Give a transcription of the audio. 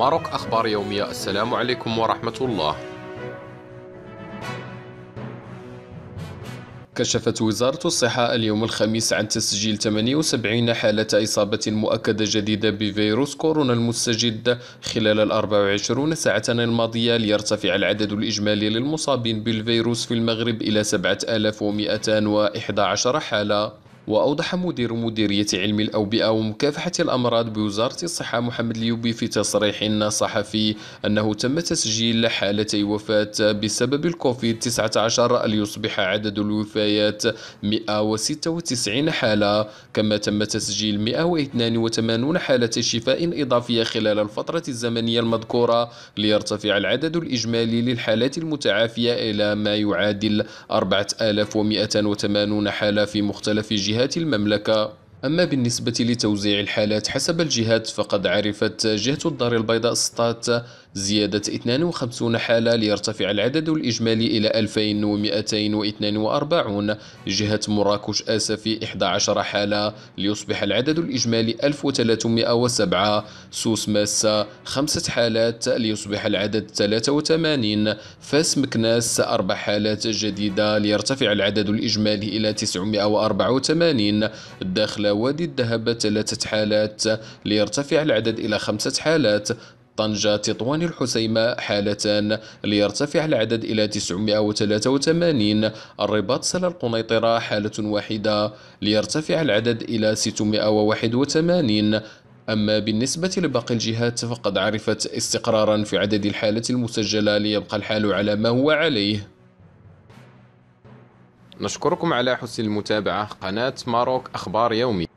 ماروك أخبار يومية السلام عليكم ورحمة الله كشفت وزارة الصحة اليوم الخميس عن تسجيل 78 حالة إصابة مؤكدة جديدة بفيروس كورونا المستجد خلال ال 24 ساعة الماضية ليرتفع العدد الإجمالي للمصابين بالفيروس في المغرب إلى 7211 حالة وأوضح مدير مديرية علم الأوبئة ومكافحة الأمراض بوزارة الصحة محمد اليوبي في تصريح صحفي أنه تم تسجيل حالتي وفاة بسبب الكوفيد 19 ليصبح عدد الوفيات 196 حالة كما تم تسجيل 182 حالة شفاء إضافية خلال الفترة الزمنية المذكورة ليرتفع العدد الإجمالي للحالات المتعافية إلى ما يعادل 4180 حالة في مختلف جهات جهات المملكة أما بالنسبة لتوزيع الحالات حسب الجهات فقد عرفت جهة الدار البيضاء سطات زيادة 52 حالة ليرتفع العدد الإجمالي إلى 2242 جهة مراكش آسفي 11 حالة ليصبح العدد الإجمالي 1307 سوس ماسة خمسة حالات ليصبح العدد 83 فاس مكناس أربع حالات جديدة ليرتفع العدد الإجمالي إلى 984 داخل وادي الذهب ثلاثة حالات ليرتفع العدد إلى خمسة حالات طنجة تطوان الحسيمة حالتان ليرتفع العدد إلى 983 الرباط سلا القنيطرة حالة واحدة ليرتفع العدد إلى 681 أما بالنسبة لباقي الجهات فقد عرفت استقرارا في عدد الحالات المسجلة ليبقى الحال على ما هو عليه نشكركم على حسن المتابعة قناة ماروك أخبار يومي